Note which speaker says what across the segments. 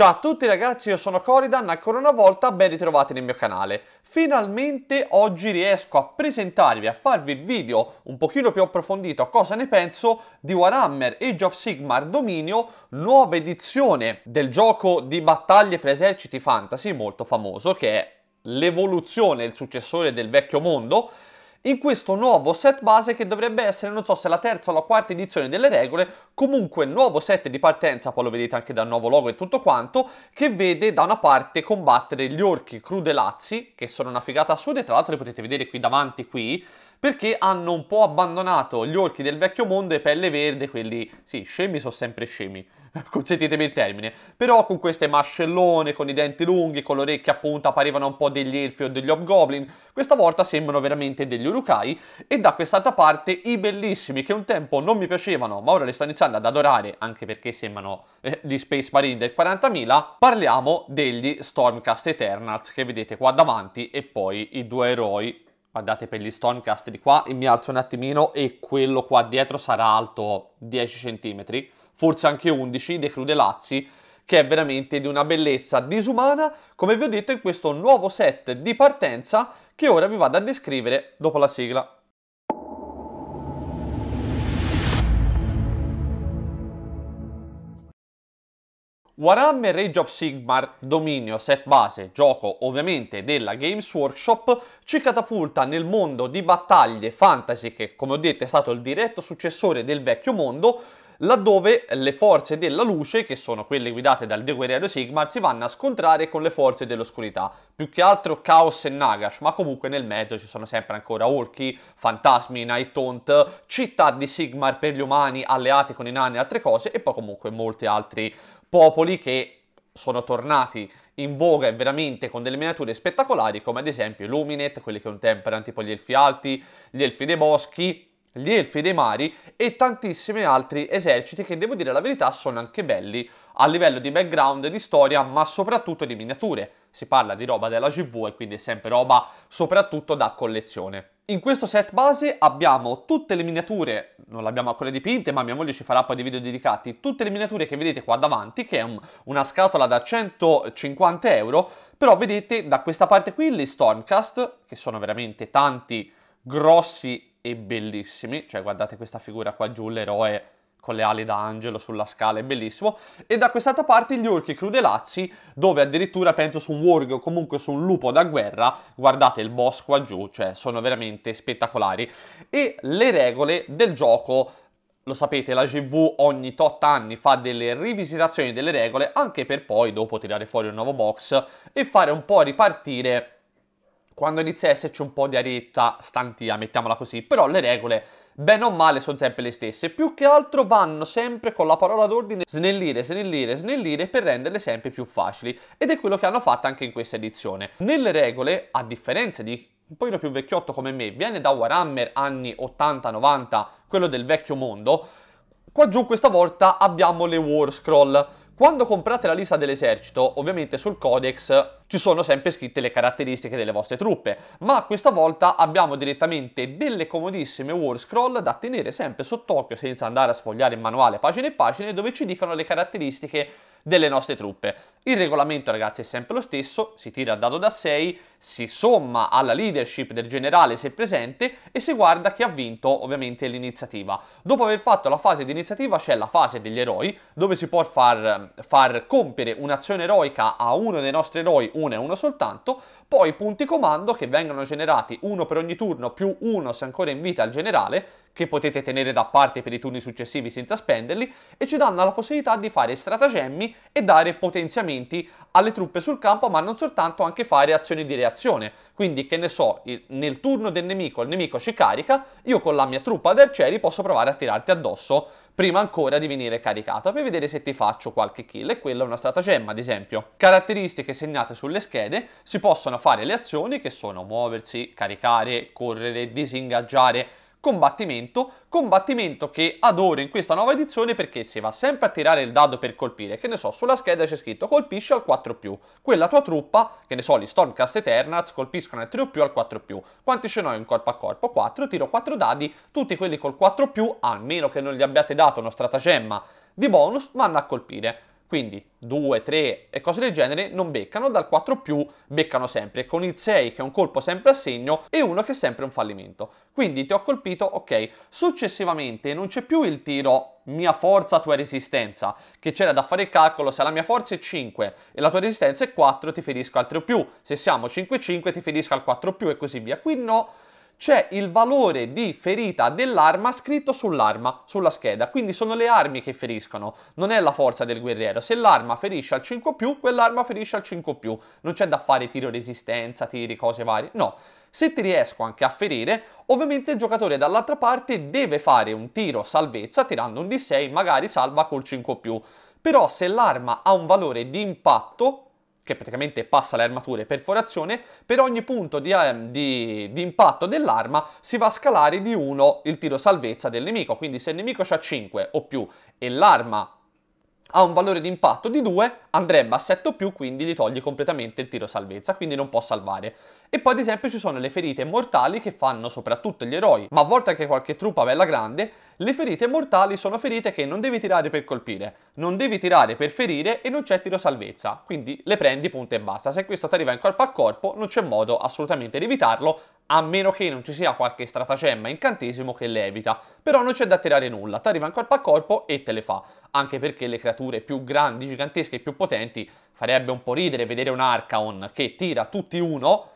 Speaker 1: Ciao a tutti ragazzi, io sono Coridan, ancora una volta ben ritrovati nel mio canale. Finalmente oggi riesco a presentarvi, a farvi il video un pochino più approfondito a cosa ne penso di Warhammer Age of Sigmar Dominio, nuova edizione del gioco di battaglie fra eserciti fantasy molto famoso che è l'evoluzione, il successore del vecchio mondo, in questo nuovo set base che dovrebbe essere, non so se la terza o la quarta edizione delle regole, comunque nuovo set di partenza, poi lo vedete anche dal nuovo logo e tutto quanto, che vede da una parte combattere gli orchi crudelazzi, che sono una figata assurda e tra l'altro li potete vedere qui davanti qui, perché hanno un po' abbandonato gli orchi del vecchio mondo e pelle verde, quelli, sì, scemi sono sempre scemi, consentitemi il termine, però con queste mascellone, con i denti lunghi, con le orecchie a punta parevano un po' degli elfi o degli hobgoblin, questa volta sembrano veramente degli urukai e da quest'altra parte i bellissimi che un tempo non mi piacevano ma ora li sto iniziando ad adorare anche perché sembrano eh, gli Space Marine del 40.000, parliamo degli Stormcast Eternals che vedete qua davanti e poi i due eroi guardate per gli Stormcast di qua e mi alzo un attimino e quello qua dietro sarà alto 10 cm forse anche 11 dei Crudelazzi, che è veramente di una bellezza disumana, come vi ho detto in questo nuovo set di partenza che ora vi vado a descrivere dopo la sigla. Warhammer Rage of Sigmar, dominio, set base, gioco ovviamente della Games Workshop, ci catapulta nel mondo di battaglie fantasy che, come ho detto, è stato il diretto successore del vecchio mondo, laddove le forze della luce, che sono quelle guidate dal De Guerriero Sigmar, si vanno a scontrare con le forze dell'oscurità, più che altro Chaos e Nagash, ma comunque nel mezzo ci sono sempre ancora orchi, fantasmi, Night Haunt, città di Sigmar per gli umani, alleati con i nani e altre cose, e poi comunque molti altri popoli che sono tornati in voga e veramente con delle miniature spettacolari come ad esempio Luminet, quelli che un tempo erano tipo gli elfi alti, gli elfi dei boschi, gli Elfi dei Mari e tantissimi altri eserciti che, devo dire la verità, sono anche belli a livello di background, di storia, ma soprattutto di miniature. Si parla di roba della GV e quindi è sempre roba soprattutto da collezione. In questo set base abbiamo tutte le miniature, non le abbiamo ancora dipinte, ma mia moglie ci farà poi dei video dedicati, tutte le miniature che vedete qua davanti, che è un, una scatola da 150 euro, però vedete da questa parte qui le Stormcast, che sono veramente tanti grossi e bellissimi, cioè guardate questa figura qua giù, l'eroe con le ali da angelo sulla scala, è bellissimo, e da quest'altra parte gli orchi crudelazzi, dove addirittura penso su un warg o comunque su un lupo da guerra, guardate il boss qua giù, cioè sono veramente spettacolari, e le regole del gioco lo sapete, la GV ogni tot anni fa delle rivisitazioni delle regole anche per poi dopo tirare fuori un nuovo box e fare un po' ripartire quando inizia a esserci un po' di arietta stantia, ah, mettiamola così, però le regole bene o male sono sempre le stesse, più che altro vanno sempre con la parola d'ordine snellire, snellire, snellire per renderle sempre più facili ed è quello che hanno fatto anche in questa edizione. Nelle regole, a differenza di un pochino più vecchiotto come me, viene da Warhammer anni 80-90, quello del vecchio mondo, qua giù questa volta abbiamo le War Scroll, quando comprate la lista dell'esercito, ovviamente sul codex ci sono sempre scritte le caratteristiche delle vostre truppe, ma questa volta abbiamo direttamente delle comodissime war scroll da tenere sempre sott'occhio senza andare a sfogliare in manuale pagine e pagine dove ci dicono le caratteristiche delle nostre truppe. Il regolamento, ragazzi, è sempre lo stesso, si tira il dado da 6, si somma alla leadership del generale se presente e si guarda chi ha vinto ovviamente l'iniziativa. Dopo aver fatto la fase di iniziativa c'è la fase degli eroi, dove si può far, far compiere un'azione eroica a uno dei nostri eroi, uno e uno soltanto, poi punti comando che vengono generati uno per ogni turno più uno se ancora in vita al generale, che potete tenere da parte per i turni successivi senza spenderli e ci danno la possibilità di fare stratagemmi e dare potenziamenti alle truppe sul campo, ma non soltanto, anche fare azioni di reazione. Quindi, che ne so, nel turno del nemico, il nemico ci carica, io con la mia truppa di arcieri posso provare a tirarti addosso prima ancora di venire caricato per vedere se ti faccio qualche kill e quella è una stratagemma ad esempio. Caratteristiche segnate sulle schede si possono fare le azioni che sono muoversi, caricare, correre, disingaggiare combattimento, combattimento che adoro in questa nuova edizione perché si va sempre a tirare il dado per colpire, che ne so, sulla scheda c'è scritto colpisci al 4+, più. quella tua truppa, che ne so, gli Stormcast Eternals colpiscono al 3 più al 4+, più. quanti ce n'ho in corpo a corpo? 4, tiro 4 dadi, tutti quelli col 4+, più, a meno che non gli abbiate dato uno stratagemma di bonus, vanno a colpire. Quindi 2, 3 e cose del genere non beccano, dal 4 più beccano sempre, con il 6 che è un colpo sempre a segno e uno che è sempre un fallimento. Quindi ti ho colpito, ok, successivamente non c'è più il tiro mia forza, tua resistenza, che c'era da fare il calcolo se la mia forza è 5 e la tua resistenza è 4 ti ferisco al 3 più, se siamo 5-5 ti ferisco al 4 più e così via. Qui no, c'è il valore di ferita dell'arma scritto sull'arma, sulla scheda. Quindi sono le armi che feriscono, non è la forza del guerriero. Se l'arma ferisce al 5 quell'arma ferisce al 5 Non c'è da fare tiro resistenza, tiri, cose varie. No. Se ti riesco anche a ferire, ovviamente il giocatore dall'altra parte deve fare un tiro salvezza tirando un D6, magari salva col 5 Però se l'arma ha un valore di impatto, che praticamente passa le armature per forazione, per ogni punto di, eh, di, di impatto dell'arma si va a scalare di 1 il tiro salvezza del nemico, quindi se il nemico ha 5 o più e l'arma ha un valore di impatto di 2, andrebbe a 7 più, quindi gli togli completamente il tiro salvezza, quindi non può salvare. E poi ad esempio ci sono le ferite mortali che fanno soprattutto gli eroi, ma a volte anche qualche truppa bella grande, le ferite mortali sono ferite che non devi tirare per colpire, non devi tirare per ferire e non c'è tiro salvezza, quindi le prendi punto e basta. Se questo ti arriva in corpo a corpo non c'è modo assolutamente di evitarlo, a meno che non ci sia qualche stratagemma incantesimo che le evita, però non c'è da tirare nulla, ti arriva in corpo a corpo e te le fa, anche perché le creature più grandi, gigantesche e più potenti, farebbe un po' ridere vedere un Arcaon che tira tutti uno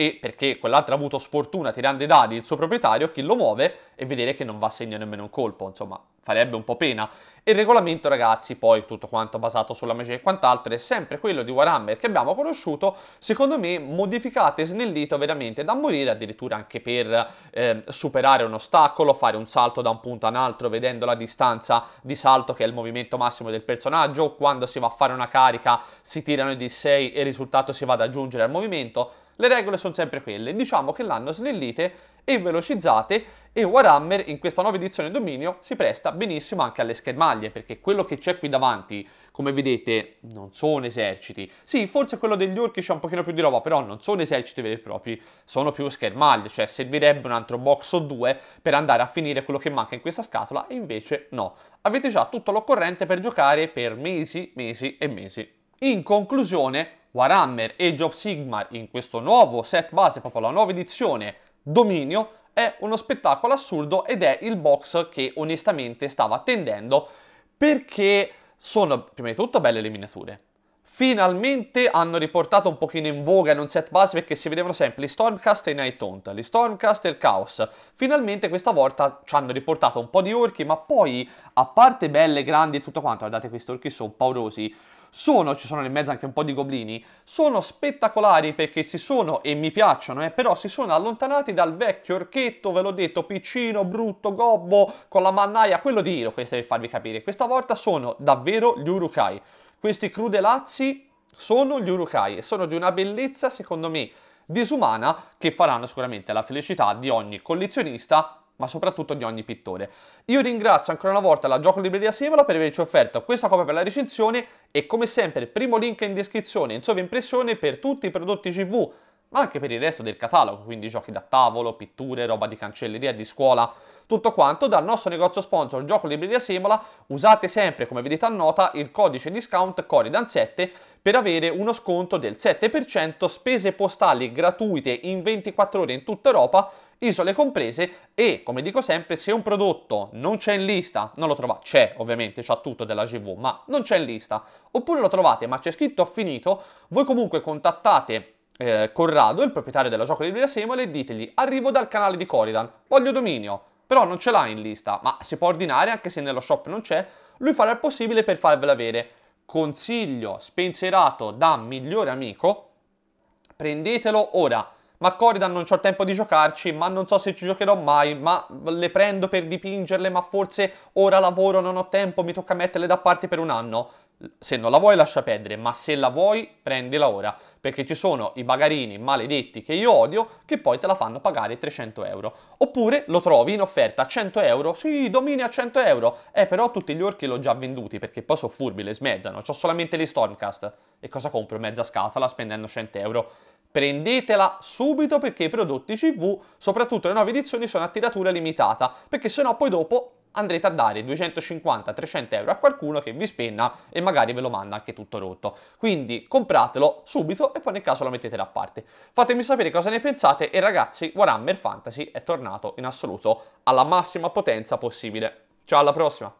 Speaker 1: e perché quell'altro ha avuto sfortuna tirando i dadi il suo proprietario, chi lo muove e vedere che non va a segno nemmeno un colpo, insomma farebbe un po' pena. E il regolamento ragazzi, poi tutto quanto basato sulla magia e quant'altro, è sempre quello di Warhammer che abbiamo conosciuto, secondo me modificato e snellito veramente da morire, addirittura anche per eh, superare un ostacolo, fare un salto da un punto a un altro vedendo la distanza di salto che è il movimento massimo del personaggio, quando si va a fare una carica si tirano i D6 e il risultato si va ad aggiungere al movimento, le regole sono sempre quelle, diciamo che l'hanno snellite e velocizzate e Warhammer in questa nuova edizione dominio si presta benissimo anche alle schermaglie perché quello che c'è qui davanti come vedete non sono eserciti sì forse quello degli orchi c'è un pochino più di roba però non sono eserciti veri e propri sono più schermaglie cioè servirebbe un altro box o due per andare a finire quello che manca in questa scatola e invece no avete già tutto l'occorrente per giocare per mesi mesi e mesi in conclusione Warhammer Age of Sigmar in questo nuovo set base, proprio la nuova edizione Dominio, è uno spettacolo assurdo ed è il box che onestamente stavo attendendo perché sono prima di tutto belle le miniature, finalmente hanno riportato un pochino in voga in un set base perché si vedevano sempre gli Stormcast e i Night Haunt, gli Stormcast e il Chaos. Finalmente questa volta ci hanno riportato un po' di orchi, ma poi, a parte belle, grandi e tutto quanto, guardate questi orchi sono paurosi, sono, ci sono in mezzo anche un po' di goblini, sono spettacolari perché si sono, e mi piacciono, eh, però si sono allontanati dal vecchio orchetto, ve l'ho detto, piccino, brutto, gobbo, con la mannaia, quello di Hiro, questo per farvi capire. Questa volta sono davvero gli Urukai. Questi crudelazzi sono gli Urukai e sono di una bellezza, secondo me, disumana che faranno sicuramente la felicità di ogni collezionista ma soprattutto di ogni pittore. Io ringrazio ancora una volta la Gioco Libreria Sevola per averci offerto questa copia per la recensione e come sempre primo link in descrizione in sovraimpressione per tutti i prodotti CV ma anche per il resto del catalogo, quindi giochi da tavolo, pitture, roba di cancelleria, di scuola, tutto quanto dal nostro negozio sponsor Gioco Libreria Semola. Usate sempre, come vedete a nota, il codice discount Coridan7 per avere uno sconto del 7% spese postali gratuite in 24 ore in tutta Europa, isole comprese e, come dico sempre, se un prodotto non c'è in lista, non lo trovate, c'è ovviamente, c'ha tutto della GV, ma non c'è in lista, oppure lo trovate ma c'è scritto finito, voi comunque contattate eh, Corrado, il proprietario della gioco di libreria Semole, e ditegli arrivo dal canale di Coridan, voglio dominio, però non ce l'ha in lista, ma si può ordinare anche se nello shop non c'è, lui farà il possibile per farvela avere. Consiglio spensierato da migliore amico, prendetelo ora. Ma Coridan non ho tempo di giocarci, ma non so se ci giocherò mai, ma le prendo per dipingerle, ma forse ora lavoro, non ho tempo, mi tocca metterle da parte per un anno se non la vuoi lascia perdere, ma se la vuoi prendila ora, perché ci sono i bagarini maledetti che io odio che poi te la fanno pagare 300 euro. Oppure lo trovi in offerta a 100 euro, sì, domini a 100 euro, eh però tutti gli orchi l'ho già venduti perché poi sono furbi, le smezzano, ho solamente gli Stormcast. E cosa compro? Mezza scatola spendendo 100 euro. Prendetela subito perché i prodotti CV, soprattutto le nuove edizioni, sono a tiratura limitata, perché sennò poi dopo andrete a dare 250-300 euro a qualcuno che vi spenna e magari ve lo manda anche tutto rotto. Quindi compratelo subito e poi nel caso lo mettete da parte. Fatemi sapere cosa ne pensate e ragazzi Warhammer Fantasy è tornato in assoluto alla massima potenza possibile. Ciao alla prossima!